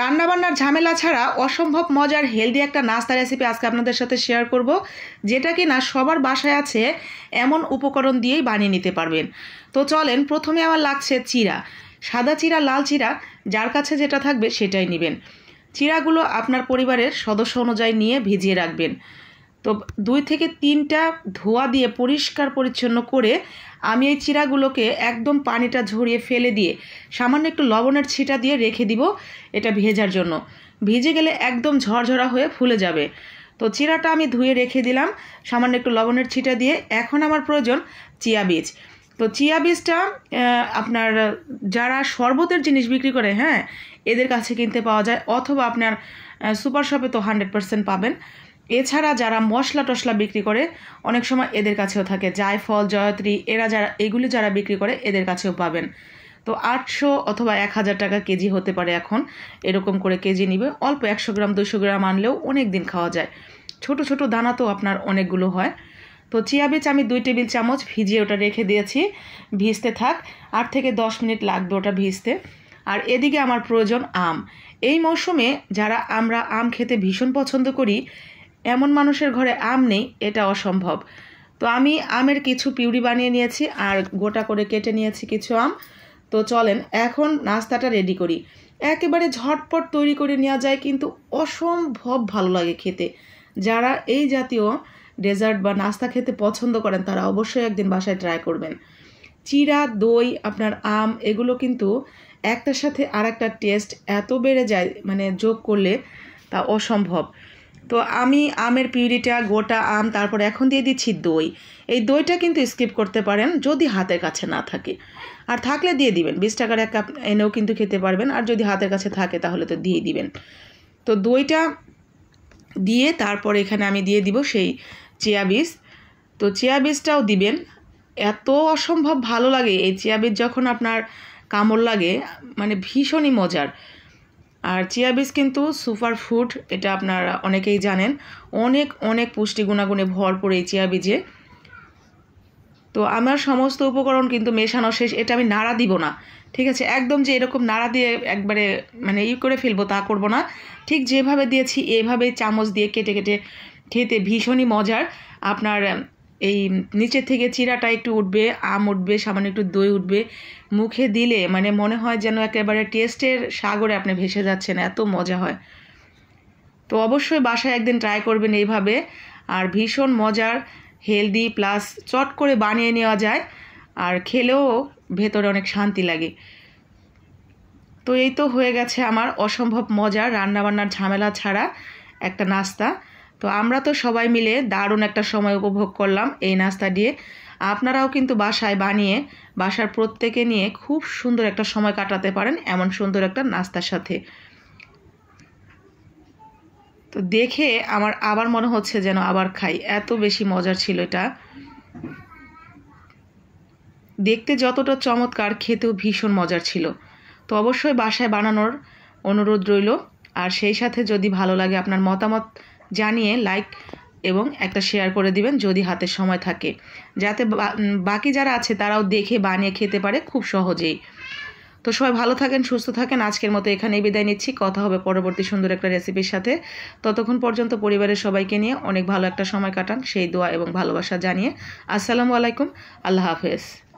রান্নাবান্নার ঝামেলা ছাড়া অসম্ভব মজার হেলদি একটা নাস্তা রেসিপি আজকে আপনাদের সাথে শেয়ার করব যেটা কি না সবার বাসায় আছে এমন উপকরণ দিয়েই বানিয়ে নিতে পারবেন তো চলেন প্রথমে আমার লাগছে চিরা সাদা চিরা লাল চিরা যার কাছে যেটা থাকবে সেটাই নেবেন চিরাগুলো আপনার পরিবারের সদস্য অনুযায়ী নিয়ে ভিজিয়ে রাখবেন তো দুই থেকে তিনটা ধোয়া দিয়ে পরিষ্কার পরিচ্ছন্ন করে আমি এই চিরাগুলোকে একদম পানিটা ঝরিয়ে ফেলে দিয়ে সামান্য একটু লবণের ছিটা দিয়ে রেখে দিব এটা ভেজার জন্য ভিজে গেলে একদম ঝরঝরা হয়ে ফুলে যাবে তো চিরাটা আমি ধুয়ে রেখে দিলাম সামান্য একটু লবণের ছিটা দিয়ে এখন আমার প্রয়োজন চিয়া বীজ তো চিয়া বীজটা আপনার যারা শরবতের জিনিস বিক্রি করে হ্যাঁ এদের কাছে কিনতে পাওয়া যায় অথবা আপনার সুপার শপে তো হান্ড্রেড পারসেন্ট পাবেন এছাড়া যারা মশলা টশলা বিক্রি করে অনেক সময় এদের কাছেও থাকে জায়ফল জয়ত্রী এরা যারা এগুলি যারা বিক্রি করে এদের কাছেও পাবেন তো আটশো অথবা এক হাজার টাকা কেজি হতে পারে এখন এরকম করে কেজি নিবে অল্প একশো গ্রাম দুশো গ্রাম আনলেও অনেক দিন খাওয়া যায় ছোট ছোট দানা তো আপনার অনেকগুলো হয় তো চিয়া বীজ আমি দুই টেবিল চামচ ভিজিয়ে ওটা রেখে দিয়েছি ভিজতে থাক আট থেকে দশ মিনিট লাগবে ওটা ভিজতে আর এদিকে আমার প্রয়োজন আম এই মৌসুমে যারা আমরা আম খেতে ভীষণ পছন্দ করি এমন মানুষের ঘরে আম নেই এটা অসম্ভব তো আমি আমের কিছু পিউরি বানিয়ে নিয়েছি আর গোটা করে কেটে নিয়েছি কিছু আম তো চলেন এখন নাস্তাটা রেডি করি একেবারে ঝটপট তৈরি করে নেওয়া যায় কিন্তু অসম্ভব ভালো লাগে খেতে যারা এই জাতীয় ডেজার্ট বা নাস্তা খেতে পছন্দ করেন তারা অবশ্যই একদিন বাসায় ট্রাই করবেন চিরা দই আপনার আম এগুলো কিন্তু একটার সাথে আর একটা টেস্ট এত বেড়ে যায় মানে যোগ করলে তা অসম্ভব তো আমি আমের পিউরিটা গোটা আম তারপর এখন দিয়ে দিচ্ছি দই এই দইটা কিন্তু স্কিপ করতে পারেন যদি হাতের কাছে না থাকে আর থাকলে দিয়ে দিবেন বিশ টাকার এক কাপ এনেও কিন্তু খেতে পারবেন আর যদি হাতের কাছে থাকে তাহলে তো দিয়ে দিবেন তো দইটা দিয়ে তারপর এখানে আমি দিয়ে দিব সেই চিয়া বীজ তো চিয়া বীজটাও দিবেন এত অসম্ভব ভালো লাগে এই চিয়া বীজ যখন আপনার কামড় লাগে মানে ভীষণই মজার আর চিয়া বীজ কিন্তু সুপার ফুড এটা আপনারা অনেকেই জানেন অনেক অনেক পুষ্টি গুণাগুণে ভরপুর এই চিয়া বীজে তো আমার সমস্ত উপকরণ কিন্তু মেশানো শেষ এটা আমি নাড়া দিব না ঠিক আছে একদম যে এরকম নাড়া দিয়ে একবারে মানে ই করে ফেলবো তা করব না ঠিক যেভাবে দিয়েছি এভাবে চামচ দিয়ে কেটে কেটে খেতে ভীষণই মজার আপনার এই নিচে থেকে চিরাটা একটু উঠবে আম উঠবে সামান্য একটু দই উঠবে মুখে দিলে মানে মনে হয় যেন একেবারে টেস্টের সাগরে আপনি ভেসে যাচ্ছেন এত মজা হয় তো অবশ্যই বাসায় একদিন ট্রাই করবেন এইভাবে আর ভীষণ মজার হেলদি প্লাস চট করে বানিয়ে নেওয়া যায় আর খেলেও ভেতরে অনেক শান্তি লাগে তো এই তো হয়ে গেছে আমার অসম্ভব মজার রান্নাবান্নার ঝামেলা ছাড়া একটা নাস্তা তো আমরা তো সবাই মিলে দারুণ একটা সময় উপভোগ করলাম এই নাস্তা দিয়ে আপনারাও কিন্তু বাসায় বানিয়ে বাসার প্রত্যেকে নিয়ে খুব সুন্দর একটা সময় কাটাতে পারেন এমন সুন্দর একটা নাস্তার সাথে তো দেখে আমার আবার মনে হচ্ছে যেন আবার খাই এত বেশি মজার ছিল এটা দেখতে যতটা চমৎকার খেতেও ভীষণ মজার ছিল তো অবশ্যই বাসায় বানানোর অনুরোধ রইল আর সেই সাথে যদি ভালো লাগে আপনার মতামত জানিয়ে লাইক এবং একটা শেয়ার করে দিবেন যদি হাতে সময় থাকে যাতে বাকি যারা আছে তারাও দেখে বানিয়ে খেতে পারে খুব সহজেই তো সবাই ভালো থাকেন সুস্থ থাকেন আজকের মতো এখানে বিদায় নিচ্ছি কথা হবে পরবর্তী সুন্দর একটা রেসিপির সাথে ততক্ষণ পর্যন্ত পরিবারের সবাইকে নিয়ে অনেক ভালো একটা সময় কাটান সেই দোয়া এবং ভালোবাসা জানিয়ে আসসালামু আলাইকুম আল্লাহ হাফেজ